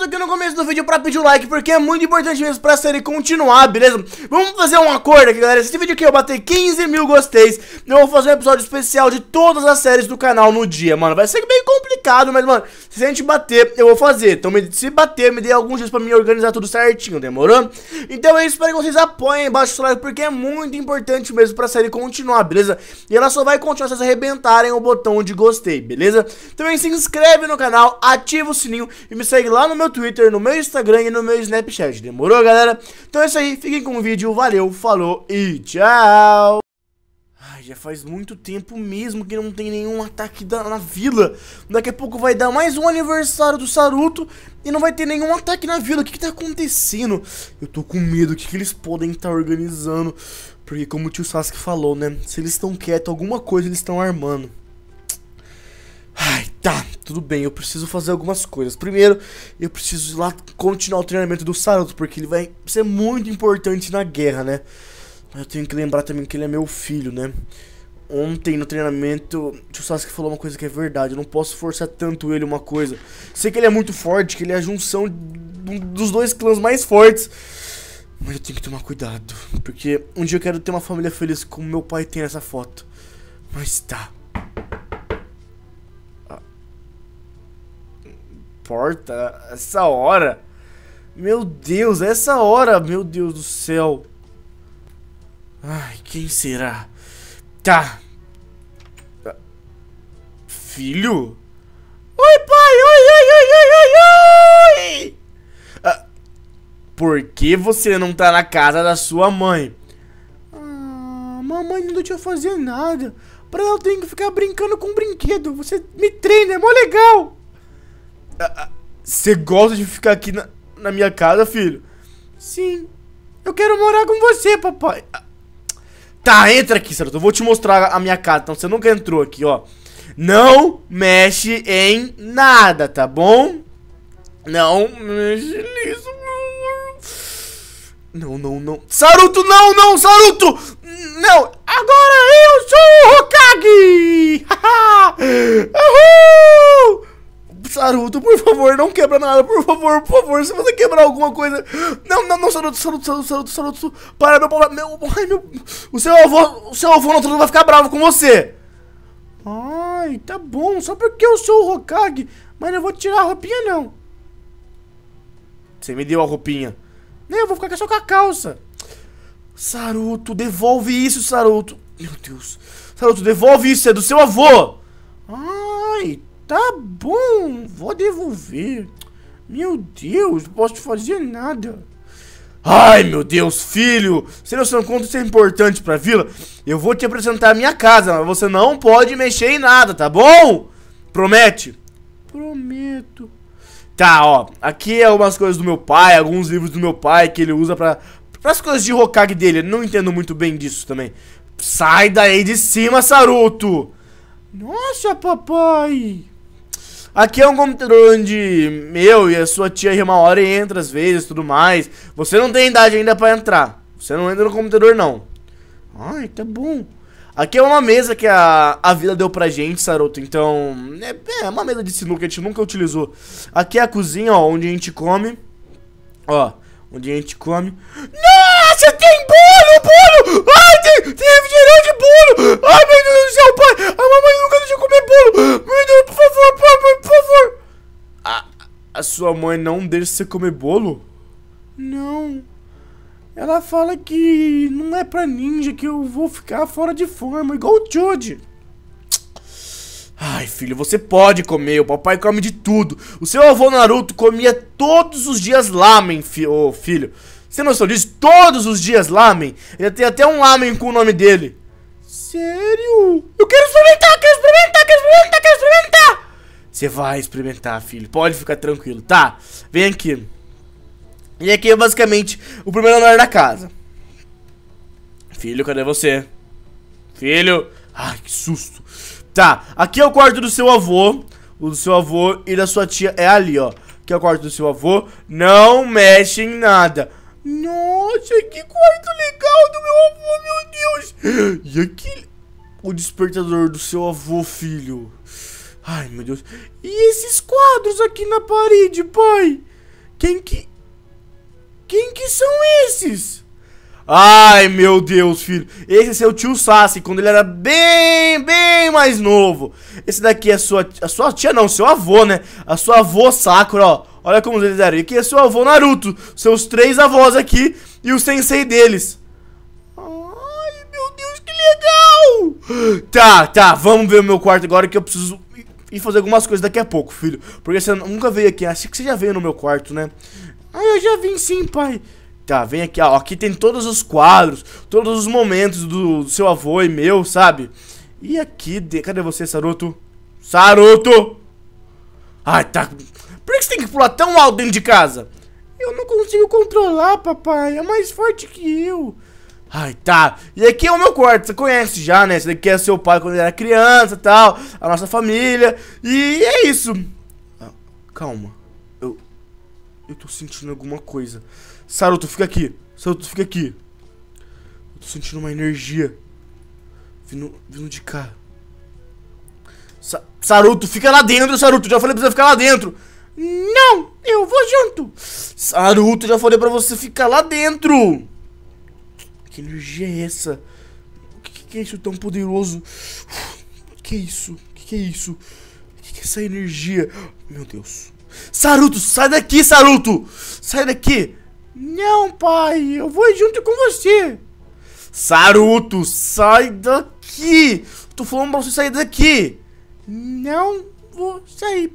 minutos aqui no começo do vídeo pra pedir o like, porque é muito importante mesmo pra série continuar, beleza? Vamos fazer um acordo aqui, galera. Se esse vídeo aqui eu bater 15 mil gosteis, eu vou fazer um episódio especial de todas as séries do canal no dia, mano. Vai ser bem complicado, mas, mano, se a gente bater, eu vou fazer. Então, se bater, me dê alguns dias pra me organizar tudo certinho, demorou? Então é isso, espero que vocês apoiem embaixo do like, porque é muito importante mesmo pra série continuar, beleza? E ela só vai continuar se vocês arrebentarem o botão de gostei, beleza? Também se inscreve no canal, ativa o sininho e me segue lá no meu Twitter, no meu Instagram e no meu Snapchat. Demorou, galera? Então é isso aí. Fiquem com o vídeo. Valeu, falou e tchau! Ai, já faz muito tempo mesmo que não tem nenhum ataque da, na vila. Daqui a pouco vai dar mais um aniversário do Saruto e não vai ter nenhum ataque na vila. O que, que tá acontecendo? Eu tô com medo. O que, que eles podem estar tá organizando? Porque como o tio Sasuke falou, né? Se eles estão quietos, alguma coisa eles estão armando. Ai, tá tudo bem, eu preciso fazer algumas coisas. Primeiro, eu preciso ir lá continuar o treinamento do Saruto, porque ele vai ser muito importante na guerra, né? Eu tenho que lembrar também que ele é meu filho, né? Ontem no treinamento, o Sasuke falou uma coisa que é verdade. Eu não posso forçar tanto ele uma coisa. Sei que ele é muito forte, que ele é a junção dos dois clãs mais fortes. Mas eu tenho que tomar cuidado. Porque um dia eu quero ter uma família feliz como meu pai tem nessa foto. Mas tá. essa hora. Meu Deus, essa hora, meu Deus do céu. Ai, quem será? Tá. Filho? Oi, pai! Oi, oi, oi, oi, oi, oi! Ah, por que você não tá na casa da sua mãe? Ah, mamãe não deixa fazer nada. Pra ela eu tenho que ficar brincando com um brinquedo. Você me treina, é mó legal! Você gosta de ficar aqui na, na minha casa, filho? Sim. Eu quero morar com você, papai. Tá, entra aqui, Saruto. Eu vou te mostrar a minha casa. Então, você nunca entrou aqui, ó. Não mexe em nada, tá bom? Não mexe nisso, meu amor. Não, não, não. Saruto, não, não, Saruto! Não, agora eu sou o Hokage! Uhul! Saruto, por favor, não quebra nada, por favor, por favor, se você quebrar alguma coisa. Não, não, não, Saruto, Saruto, Saruto, Saruto, Saruto, para, meu povo, meu, ai, meu, o seu avô, o seu avô não vai ficar bravo com você. Ai, tá bom, só porque eu sou o Hokage, mas não vou tirar a roupinha, não. Você me deu a roupinha. Nem, eu vou ficar só com a calça. Saruto, devolve isso, Saruto. Meu Deus. Saruto, devolve isso, é do seu avô. Ai, Tá bom, vou devolver. Meu Deus, não posso fazer nada. Ai, meu Deus, filho! se não contra isso é importante pra vila. Eu vou te apresentar a minha casa, mas você não pode mexer em nada, tá bom? Promete? Prometo. Tá, ó. Aqui é algumas coisas do meu pai, alguns livros do meu pai que ele usa pra... Pras coisas de Hokage dele. Eu não entendo muito bem disso também. Sai daí de cima, Saruto! Nossa, papai! Aqui é um computador onde meu e a sua tia irmã hora e entra às vezes, tudo mais. Você não tem idade ainda para entrar. Você não entra no computador não. Ai, tá bom. Aqui é uma mesa que a, a vila deu pra gente, Saroto. Então, é, é uma mesa de sinuca que a gente nunca utilizou. Aqui é a cozinha, ó, onde a gente come. Ó, onde a gente come. Nossa, tem bolo, bolo! Ah! tem, tem refrigerante bolo! Ai, meu Deus do céu, pai! A mamãe nunca deixou comer bolo! Meu Deus, por favor, pai, por favor! A, a sua mãe não deixa você comer bolo? Não. Ela fala que não é pra ninja, que eu vou ficar fora de forma, igual o Jody. Ai, filho, você pode comer, o papai come de tudo. O seu avô Naruto comia todos os dias lá fi oh, filho. Você não disso? Todos os dias lamen. Eu tenho até um lamen com o nome dele. Sério? Eu quero experimentar, quero experimentar, quero experimentar, quero experimentar. Você vai experimentar, filho. Pode ficar tranquilo, tá? Vem aqui. E aqui é basicamente o primeiro andar da casa. Filho, cadê você? Filho. Ai, que susto. Tá, aqui é o quarto do seu avô. O do seu avô e da sua tia é ali, ó. Aqui é o quarto do seu avô. Não mexe em nada. Nossa, que quarto legal do meu avô, meu Deus. E aqui... O despertador do seu avô, filho. Ai, meu Deus. E esses quadros aqui na parede, pai? Quem que... Quem que são esses? Ai, meu Deus, filho. Esse é seu tio Sassi, quando ele era bem, bem mais novo. Esse daqui é sua, a sua tia, não, seu avô, né? A sua avô Sakura, ó. Olha como eles eram. E aqui é seu avô Naruto. Seus três avós aqui e o sensei deles. Ai, meu Deus, que legal! Tá, tá, vamos ver o meu quarto agora que eu preciso ir fazer algumas coisas daqui a pouco, filho. Porque você nunca veio aqui. Acho que você já veio no meu quarto, né? Ah, eu já vim sim, pai. Tá, vem aqui, ó. Aqui tem todos os quadros, todos os momentos do, do seu avô e meu, sabe? E aqui, de... cadê você, Saruto? Saruto! Ai, tá. Por que você tem que pular tão alto dentro de casa? Eu não consigo controlar, papai. É mais forte que eu. Ai, tá. E aqui é o meu quarto, você conhece já, né? Esse daqui é seu pai quando ele era criança e tal. A nossa família. E é isso. Ah, calma. Eu. Eu tô sentindo alguma coisa. Saruto, fica aqui. Saruto, fica aqui. Eu tô sentindo uma energia. Vindo, vindo de cá. Sa Saruto, fica lá dentro, Saruto. Já falei pra você ficar lá dentro. Não, eu vou junto. Saruto, já falei pra você ficar lá dentro. Que energia é essa? O que, que, é isso tão poderoso? Que é isso? Que que é isso? Que que é essa energia? Meu Deus. Saruto, sai daqui, Saruto! Sai daqui! Não, pai, eu vou junto com você. Saruto, sai daqui! Tô falando pra você sair daqui! Não vou sair,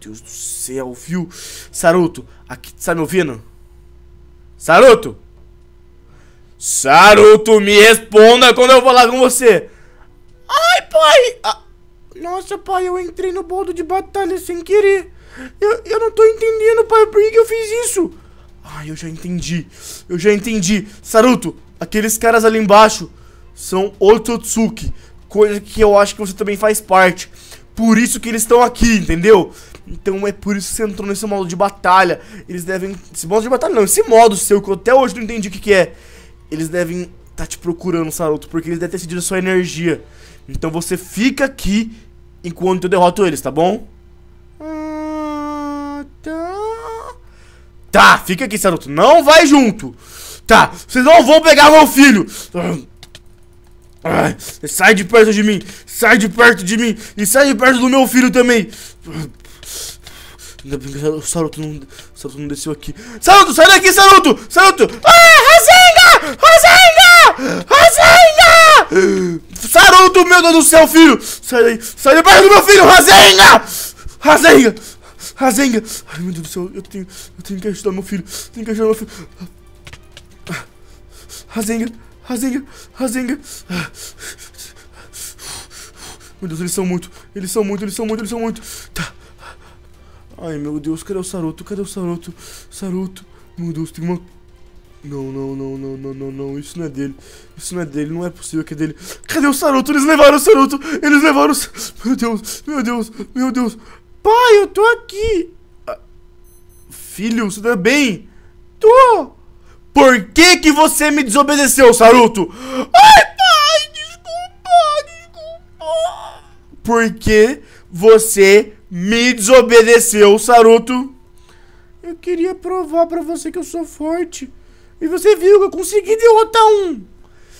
Deus do céu, viu? Saruto, aqui, tá me ouvindo? Saruto! Saruto, me responda quando eu falar com você! Ai, pai! Ah, nossa, pai, eu entrei no bolo de batalha sem querer. Eu, eu não tô entendendo, pai, por que eu fiz isso? Ah, eu já entendi. Eu já entendi. Saruto, aqueles caras ali embaixo são Ototsuki, Coisa que eu acho que você também faz parte. Por isso que eles estão aqui, entendeu? Então é por isso que você entrou nesse modo de batalha. Eles devem. Esse modo de batalha não, esse modo seu que eu até hoje não entendi o que, que é. Eles devem tá te procurando, Saruto, porque eles devem ter cedido a sua energia. Então você fica aqui enquanto eu derroto eles, tá bom? Ah, tá. tá. fica aqui, Saruto. Não vai junto. Tá, vocês não vão pegar meu filho. sai de perto de mim. Sai de perto de mim. E sai de perto do meu filho também. Ainda bem que o Saruto não, Saruto não desceu aqui. Saruto, sai daqui, Saruto! Saruto! Ah, Rasenga! Rasenga! Rasenga! Saruto, meu Deus do céu, filho! Sai daí! Sai daí, perto do meu filho! Rasenga! Rasenga! Rasenga! Ai, meu Deus do céu, eu tenho, eu tenho que ajudar meu filho. tenho que ajudar meu filho. Rasenga! Rasenga! Rasenga! Meu Deus, eles são muito. Eles são muito, eles são muito, eles são muito. Tá. Ai, meu Deus, cadê o Saruto? Cadê o Saruto? Saruto. Meu Deus, tem uma... Não, não, não, não, não, não, não. Isso não é dele. Isso não é dele. Não é possível que é dele. Cadê o Saruto? Eles levaram o Saruto. Eles levaram o... Meu Deus, meu Deus, meu Deus. Pai, eu tô aqui. Ah, filho, você tá bem? Tô. Por que que você me desobedeceu, Saruto? Ai, pai, desculpa, desculpa. Por que você me desobedeceu, Saruto. Eu queria provar pra você que eu sou forte. E você viu que eu consegui derrotar um.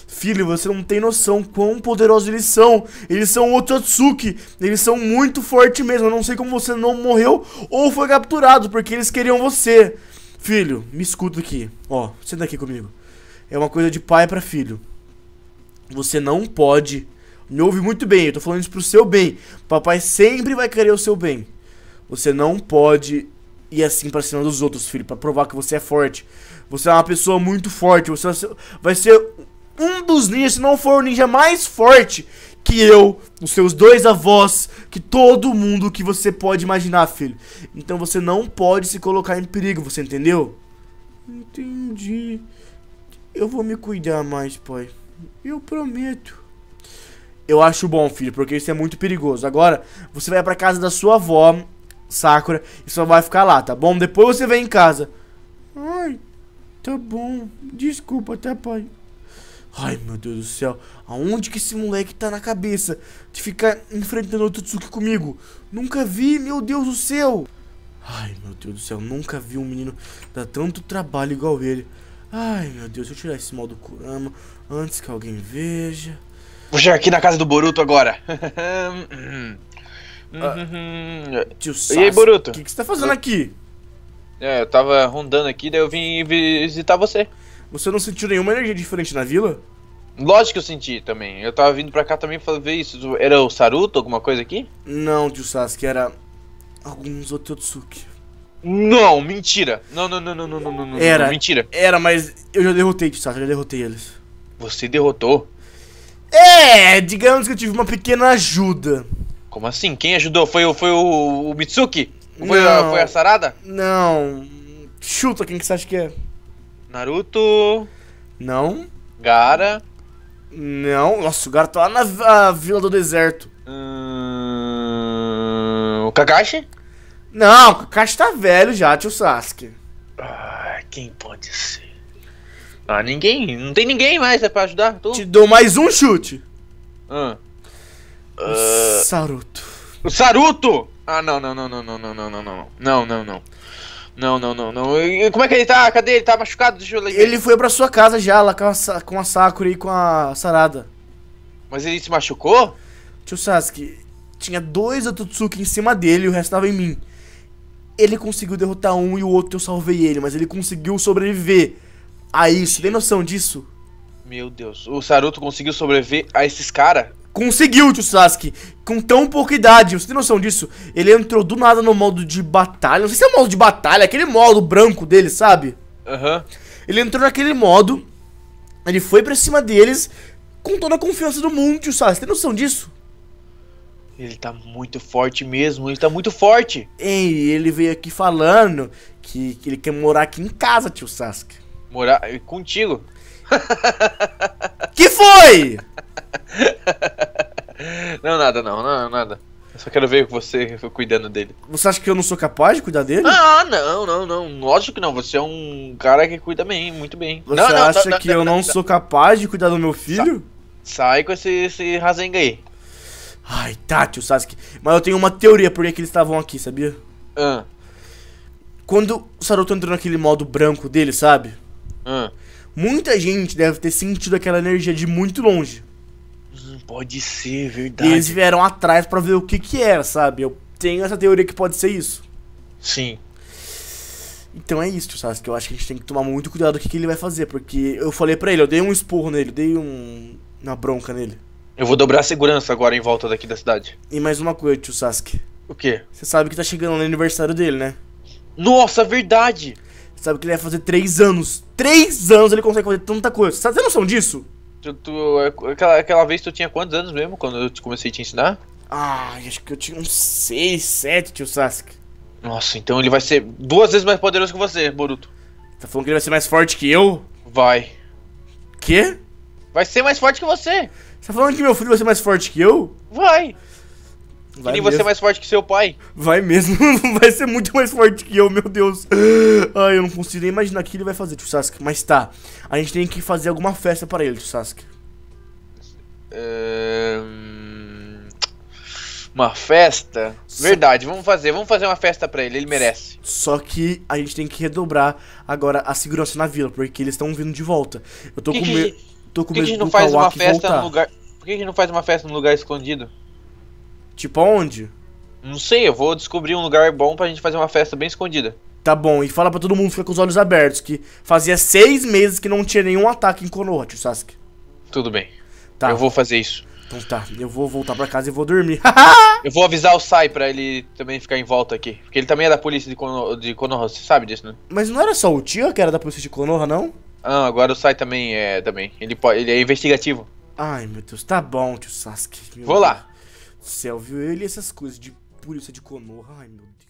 Filho, você não tem noção quão poderosos eles são. Eles são Totsuki. Eles são muito fortes mesmo. Eu não sei como você não morreu ou foi capturado, porque eles queriam você. Filho, me escuta aqui. Ó, senta aqui comigo. É uma coisa de pai para filho. Você não pode me ouve muito bem, eu tô falando isso pro seu bem. Papai sempre vai querer o seu bem. Você não pode ir assim pra cima dos outros, filho, para provar que você é forte. Você é uma pessoa muito forte, você vai ser um dos ninjas, se não for o ninja mais forte que eu, os seus dois avós, que todo mundo que você pode imaginar, filho. Então você não pode se colocar em perigo, você entendeu? Entendi. Eu vou me cuidar mais, pai. Eu prometo. Eu acho bom, filho, porque isso é muito perigoso. Agora, você vai pra casa da sua avó, Sakura, e só vai ficar lá, tá bom? Depois você vem em casa. Ai, tá bom. Desculpa, até tá, pai? Ai, meu Deus do céu. Aonde que esse moleque tá na cabeça de ficar enfrentando o Tutsuki comigo? Nunca vi, meu Deus do céu. Ai, meu Deus do céu. Nunca vi um menino dar tanto trabalho igual ele. Ai, meu Deus. Deixa eu tirar esse mal do Kurama antes que alguém veja. Vou chegar aqui na casa do Boruto agora. ah, tio Sasuke, e aí, Boruto? O que, que você tá fazendo aqui? É, eu tava rondando aqui, daí eu vim visitar você. Você não sentiu nenhuma energia diferente na vila? Lógico que eu senti também. Eu tava vindo pra cá também pra ver isso. Era o Saruto, alguma coisa aqui? Não, tio Sasuke, era alguns Ototsuki. Não, mentira. Não, não, não, não, não, não, não. Era. Não, mentira. Era, mas eu já derrotei, tio Sasuke, eu já derrotei eles. Você derrotou? É, digamos que eu tive uma pequena ajuda. Como assim? Quem ajudou? Foi, o, foi o, o Mitsuki? Foi, não, a, foi a Sarada? Não. Chuta quem que você acha que é. Naruto. Não. Gara. Não. Nossa, o Gara tá lá na Vila do Deserto. Hum... O Kakashi? Não, o Kakashi tá velho já, tio Sasuke. Ah, quem pode ser? Ah, ninguém. Não tem ninguém mais é pra ajudar? Tu? Te dou mais um chute. Ah. Uh... Saruto. O Saruto! Ah, não, não, não, não, não, não, não, não, não. Não, não, não. Não, não, não, E como é que ele tá? Cadê? Ele tá machucado? Deixa eu ler. Ele foi pra sua casa já, lá com a, com a Sakura e com a Sarada. Mas ele se machucou? Tio Sasuke, tinha dois Otsutsuki em cima dele e o resto tava em mim. Ele conseguiu derrotar um e o outro eu salvei ele, mas ele conseguiu sobreviver a isso. Tem noção disso? Meu Deus. O Saruto conseguiu sobreviver a esses caras? Conseguiu, tio Sasuke. Com tão pouca idade. Você tem noção disso? Ele entrou do nada no modo de batalha. Não sei se é o modo de batalha, aquele modo branco dele, sabe? Aham. Uhum. Ele entrou naquele modo. Ele foi pra cima deles com toda a confiança do mundo, tio Sasuke. tem noção disso? Ele tá muito forte mesmo, ele tá muito forte. Ei, ele veio aqui falando que, que ele quer morar aqui em casa, tio Sasuke. Morar contigo. Que foi? Não, nada, não, não, nada. Eu só quero ver você cuidando dele. Você acha que eu não sou capaz de cuidar dele? Ah, não, não, não. Lógico que não. Você é um cara que cuida bem, muito bem. Você não, acha não, que eu não, sou capaz de cuidar do meu filho? Sai, sai com esse, esse rasenga aí. Ai, Tati, tá, o Sasuke. Mas eu tenho uma teoria por que eles estavam aqui, sabia? Ah. Quando o Saruto entrou naquele modo branco dele, sabe? Ah. Muita gente deve ter sentido aquela energia de muito longe. Pode ser, verdade. E eles vieram atrás para ver o que que era, sabe? Eu tenho essa teoria que pode ser isso. Sim. Então é isso, sabe? Que eu acho que a gente tem que tomar muito cuidado do que, que ele vai fazer, porque eu falei para ele, eu dei um esporro nele, dei um uma bronca nele. Eu vou dobrar a segurança agora em volta daqui da cidade. E mais uma coisa, tio Sasuke. O quê? Você sabe que tá chegando no aniversário dele, né? Nossa, verdade! Sabe que ele vai fazer três anos. Três anos ele consegue fazer tanta coisa. Você tem noção disso? Tu, tu, é, aquela, aquela vez tu tinha quantos anos mesmo quando eu comecei a te ensinar? Ah, acho que eu tinha uns seis, sete, tio Sasuke. Nossa, então ele vai ser duas vezes mais poderoso que você, Boruto. Tá falando que ele vai ser mais forte que eu? Vai. Quê? Vai ser mais forte que você. Você tá falando que meu filho vai ser mais forte que eu? Vai. Vai e nem você é mais forte que seu pai. Vai mesmo, vai ser muito mais forte que eu, meu Deus. Ai, eu não consigo nem imaginar o que ele vai fazer, tio Sasuke. Mas tá, a gente tem que fazer alguma festa para ele, tio Sasuke. Uma festa? Só... Verdade, vamos fazer, vamos fazer uma festa para ele, ele merece. Só que a gente tem que redobrar agora a segurança na vila, porque eles estão vindo de volta. Eu tô que com medo. Tô com medo a gente não faz uma festa voltar. no lugar. Por que a gente não faz uma festa num lugar escondido? Tipo onde? Não sei, eu vou descobrir um lugar bom pra gente fazer uma festa bem escondida. Tá bom, e fala pra todo mundo ficar com os olhos abertos, que fazia seis meses que não tinha nenhum ataque em Konoha, tio Sasuke. Tudo bem. Tá. Eu vou fazer isso. Então tá, eu vou voltar pra casa e vou dormir. eu vou avisar o Sai pra ele também ficar em volta aqui. Porque ele também é da polícia de, Kono, de Konoha, você sabe disso, né? Mas não era só o tio que era da polícia de Konoha, não? Ah, agora o Sai também é. também. Ele, pode, ele é investigativo. Ai meu Deus, tá bom, tio Sasuke. Vou Deus. lá céu, viu? Ele e essas coisas de pureza de Konoha. Ai, meu Deus.